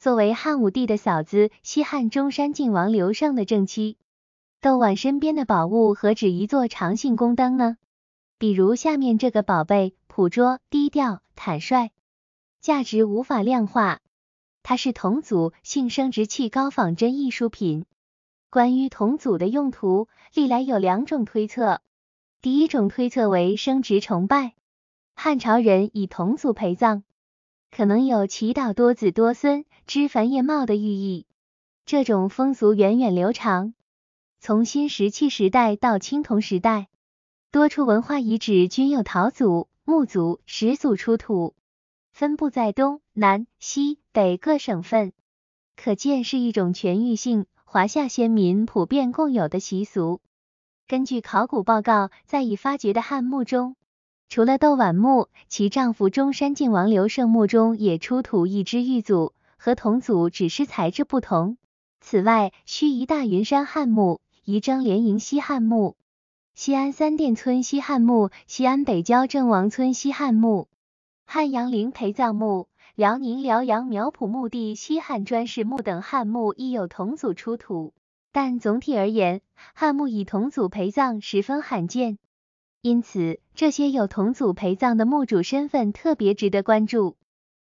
作为汉武帝的嫂子，西汉中山靖王刘胜的正妻窦绾身边的宝物，何止一座长信宫灯呢？比如下面这个宝贝，捕捉低调坦率，价值无法量化。它是同组性生殖器高仿真艺术品。关于同组的用途，历来有两种推测。第一种推测为生殖崇拜，汉朝人以同组陪葬。可能有祈祷多子多孙、枝繁叶茂的寓意。这种风俗源远流长，从新石器时代到青铜时代，多处文化遗址均有陶祖、木祖、石祖出土，分布在东南、西北各省份，可见是一种全域性华夏先民普遍共有的习俗。根据考古报告，在已发掘的汉墓中，除了窦婉墓，其丈夫中山靖王刘胜墓中也出土一只玉组，和同组只是材质不同。此外，盱眙大云山汉墓、仪征连营西汉墓、西安三店村西汉墓、西安北郊郑王村西汉墓、汉阳陵陪葬墓、辽宁辽阳苗圃墓地西汉砖室墓等汉墓亦有同组出土，但总体而言，汉墓以同组陪葬十分罕见。因此，这些有同祖陪葬的墓主身份特别值得关注。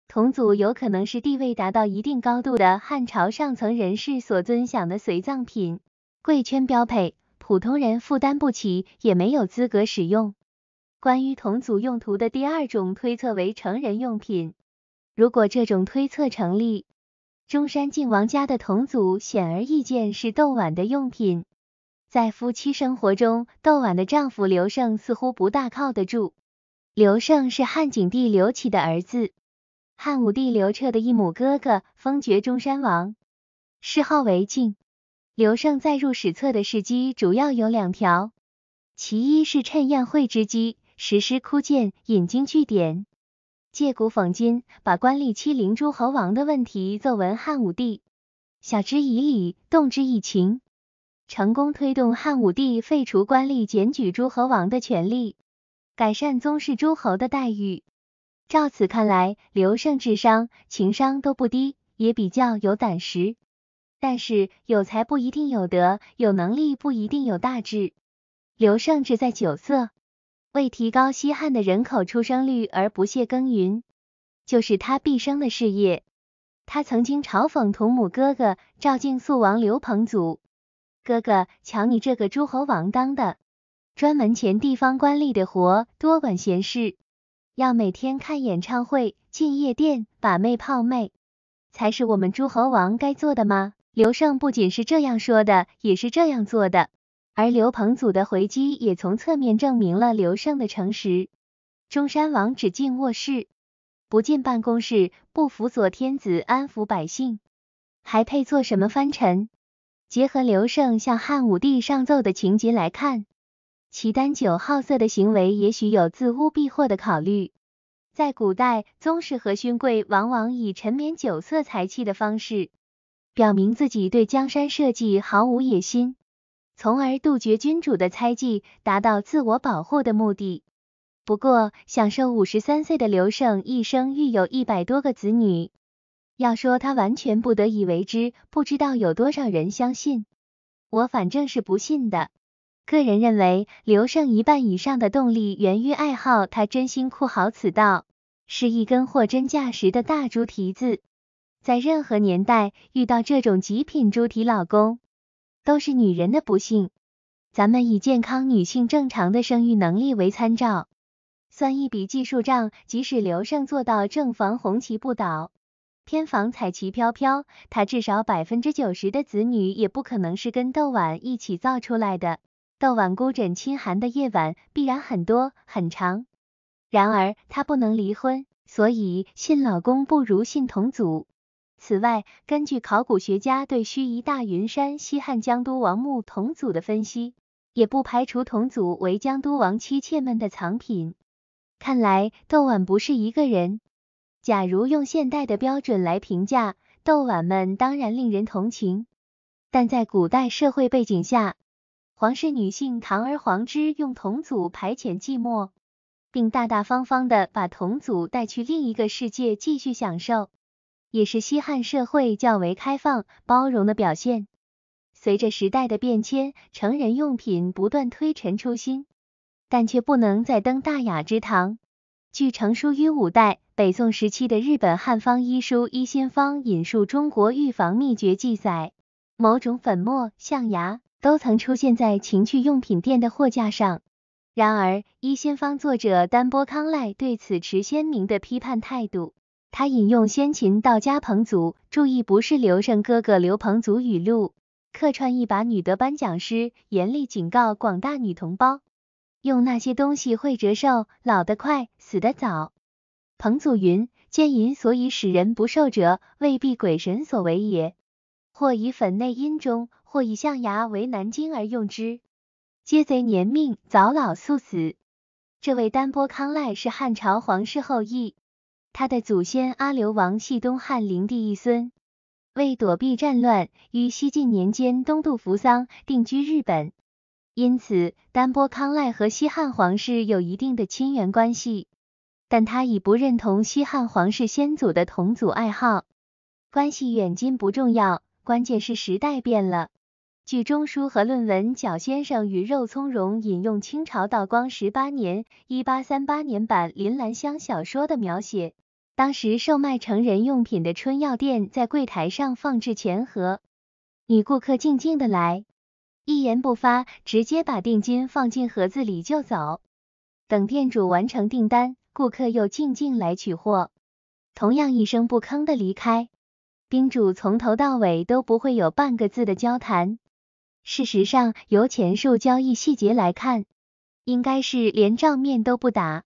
同祖有可能是地位达到一定高度的汉朝上层人士所尊享的随葬品，贵圈标配，普通人负担不起，也没有资格使用。关于同祖用途的第二种推测为成人用品，如果这种推测成立，中山靖王家的同祖显而易见是窦绾的用品。在夫妻生活中，窦婉的丈夫刘胜似乎不大靠得住。刘胜是汉景帝刘启的儿子，汉武帝刘彻的一母哥哥，封爵中山王，谥号为敬。刘胜载入史册的事迹主要有两条，其一是趁宴会之机实施枯谏，引经据典，借古讽今，把官吏欺凌诸侯王的问题奏闻汉武帝，晓之以理，动之以情。成功推动汉武帝废除官吏检举诸侯王的权利，改善宗室诸侯的待遇。照此看来，刘胜智商、情商都不低，也比较有胆识。但是有才不一定有德，有能力不一定有大志。刘胜志在酒色，为提高西汉的人口出生率而不懈耕耘，就是他毕生的事业。他曾经嘲讽同母哥哥赵敬肃王刘彭祖。哥哥，瞧你这个诸侯王当的，专门前地方官吏的活，多管闲事，要每天看演唱会、进夜店、把妹泡妹，才是我们诸侯王该做的吗？刘胜不仅是这样说的，也是这样做的。而刘彭祖的回击也从侧面证明了刘胜的诚实。中山王只进卧室，不进办公室，不辅佐天子，安抚百姓，还配做什么藩臣？结合刘胜向汉武帝上奏的情节来看，其单九好色的行为也许有自污避祸的考虑。在古代，宗室和勋贵往往以沉湎酒色、财气的方式，表明自己对江山社稷毫无野心，从而杜绝君主的猜忌，达到自我保护的目的。不过，享受五十三岁的刘胜一生育有一百多个子女。要说他完全不得已为之，不知道有多少人相信，我反正是不信的。个人认为，刘胜一半以上的动力源于爱好，他真心酷好此道，是一根货真价实的大猪蹄子。在任何年代，遇到这种极品猪蹄老公，都是女人的不幸。咱们以健康女性正常的生育能力为参照，算一笔技术账，即使刘胜做到正房红旗不倒。偏房彩旗飘飘，他至少百分之九十的子女也不可能是跟窦婉一起造出来的。窦婉孤枕衾寒的夜晚必然很多很长。然而她不能离婚，所以信老公不如信同祖。此外，根据考古学家对盱眙大云山西汉江都王墓同祖的分析，也不排除同祖为江都王妻妾们的藏品。看来窦婉不是一个人。假如用现代的标准来评价，豆碗们当然令人同情，但在古代社会背景下，皇室女性堂而皇之用童祖排遣寂寞，并大大方方的把童祖带去另一个世界继续享受，也是西汉社会较为开放包容的表现。随着时代的变迁，成人用品不断推陈出新，但却不能再登大雅之堂。据成书于五代。北宋时期的日本汉方医书《医心方》引述中国预防秘诀记载，某种粉末、象牙都曾出现在情趣用品店的货架上。然而，《医心方》作者丹波康赖对此持鲜明的批判态度。他引用先秦道家彭祖（注意不是刘胜哥哥刘彭祖）语录，客串一把女德班讲师，严厉警告广大女同胞：用那些东西会折寿，老得快，死得早。彭祖云，见淫所以使人不受者，未必鬼神所为也。或以粉内阴中，或以象牙为南京而用之，皆贼年命，早老速死。这位丹波康赖是汉朝皇室后裔，他的祖先阿留王系东汉灵帝一孙，为躲避战乱，于西晋年间东渡扶桑，定居日本，因此丹波康赖和西汉皇室有一定的亲缘关系。但他已不认同西汉皇室先祖的同祖爱好，关系远近不重要，关键是时代变了。据中书和论文，角先生与肉苁蓉引用清朝道光十八年（一八三八年）版《林兰香》小说的描写，当时售卖成人用品的春药店在柜台上放置钱盒，女顾客静静的来，一言不发，直接把定金放进盒子里就走，等店主完成订单。顾客又静静来取货，同样一声不吭的离开。宾主从头到尾都不会有半个字的交谈。事实上，由前述交易细节来看，应该是连账面都不打。